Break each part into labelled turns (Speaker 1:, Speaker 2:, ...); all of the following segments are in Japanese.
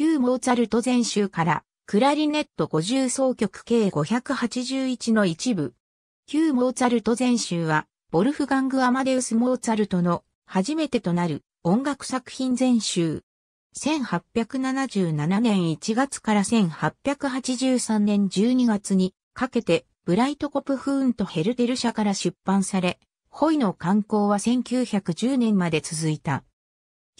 Speaker 1: 旧モーツァルト全集から、クラリネット50奏曲計581の一部。旧モーツァルト全集は、ボルフガング・アマデウス・モーツァルトの初めてとなる音楽作品全集。1877年1月から1883年12月にかけてブライトコプフーンとヘルテル社から出版され、ホイの観光は1910年まで続いた。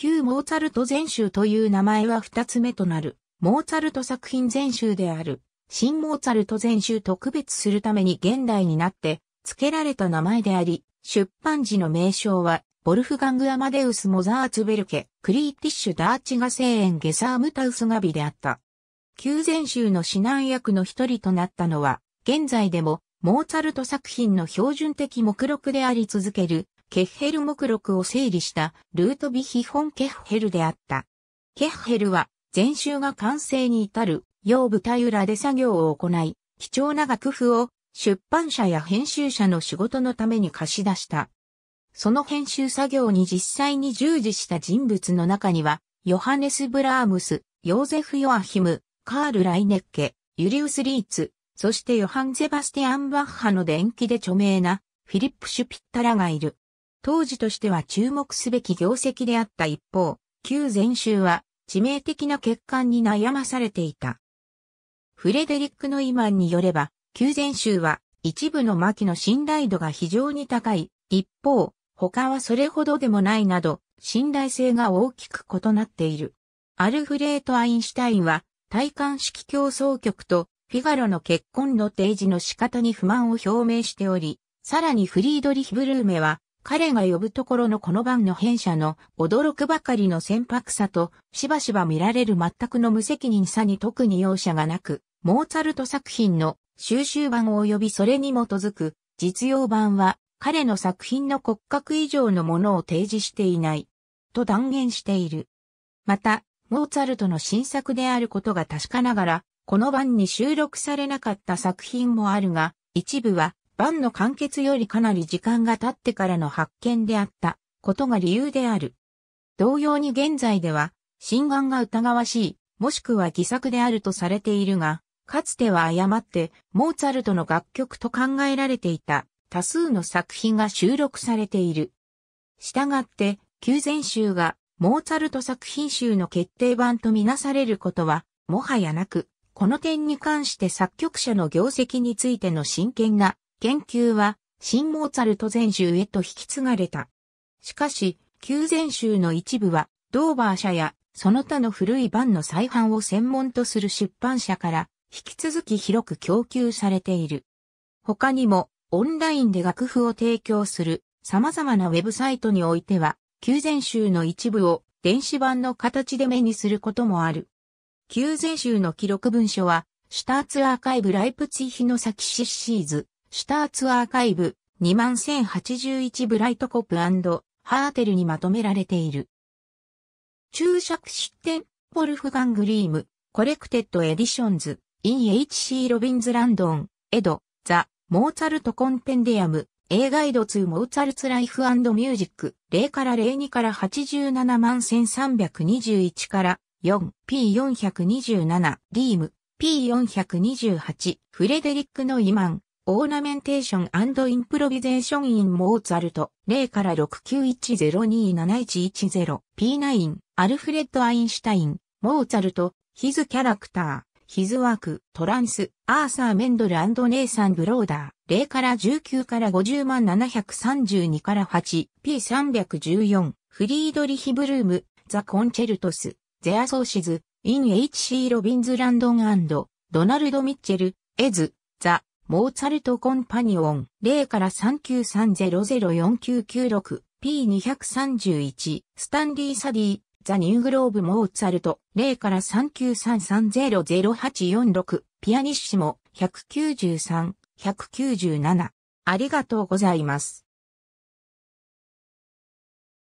Speaker 1: 旧モーツァルト全集という名前は二つ目となる、モーツァルト作品全集である、新モーツァルト全集特別するために現代になって付けられた名前であり、出版時の名称は、ボルフガング・アマデウス・モザーツベルケ、クリーティッシュ・ダーチガセエン・ゲサームタウスガビであった。旧全集の指南役の一人となったのは、現在でも、モーツァルト作品の標準的目録であり続ける、ケッヘル目録を整理したルートビヒ本ケッヘルであった。ケッヘルは全集が完成に至る用舞台裏で作業を行い、貴重な楽譜を出版社や編集者の仕事のために貸し出した。その編集作業に実際に従事した人物の中には、ヨハネス・ブラームス、ヨーゼフ・ヨアヒム、カール・ライネッケ、ユリウス・リーツ、そしてヨハン・ゼバスティアン・バッハの伝記で著名なフィリップ・シュピッタラがいる。当時としては注目すべき業績であった一方、旧禅宗は致命的な欠陥に悩まされていた。フレデリック・ノイマンによれば、旧禅宗は一部の巻の信頼度が非常に高い。一方、他はそれほどでもないなど、信頼性が大きく異なっている。アルフレート・アインシュタインは、体感式競争局とフィガロの結婚の提示の仕方に不満を表明しており、さらにフリードリヒ・ブルーメは、彼が呼ぶところのこの晩の弊社の驚くばかりの船舶さと、しばしば見られる全くの無責任さに特に容赦がなく、モーツァルト作品の収集版及びそれに基づく実用版は彼の作品の骨格以上のものを提示していない、と断言している。また、モーツァルトの新作であることが確かながら、この版に収録されなかった作品もあるが、一部は版の完結よりかなり時間が経ってからの発見であったことが理由である。同様に現在では、心眼が疑わしい、もしくは偽作であるとされているが、かつては誤って、モーツァルトの楽曲と考えられていた多数の作品が収録されている。従って、旧前集がモーツァルト作品集の決定版とみなされることは、もはやなく、この点に関して作曲者の業績についての真剣な研究は、新モーツァルト全集へと引き継がれた。しかし、旧全集の一部は、ドーバー社や、その他の古い版の再版を専門とする出版社から、引き続き広く供給されている。他にも、オンラインで楽譜を提供する様々なウェブサイトにおいては、旧全集の一部を電子版の形で目にすることもある。旧全集の記録文書は、シュターツアーカイブライプツィヒの先シシーズ、シュターツアーカイブ20081ブライトコップハーテルにまとめられている。注釈出典、ポルフガングリーム、コレクテッドエディションズ、イン HC ロビンズランドン、エド、ザ、モーツァルトコンペンデアム、A ガイド2モーツァルツライフミュージック、0から02から87万1321から4、P427、リーム、P428、フレデリック・ノイマン、オーナメンテーションインプロビゼーションインモーツァルト0から6910271110 P9 アルフレッド・アインシュタインモーツァルトヒズ・キャラクターヒズ・ワークトランスアーサー・メンドルネイサン・ブローダー0から19から50万732から 8P314 フリードリヒ・ブルームザ・コンチェルトスゼア・ソーシズイン HC ロビンズ・ランドンドナルド・ミッチェルエズザ・モーツァルトコンパニオン0から393004996 P231 スタンリー・サディザ・ニューグローブ・モーツァルト0から393300846ピアニッシモ193 197ありがとうございます。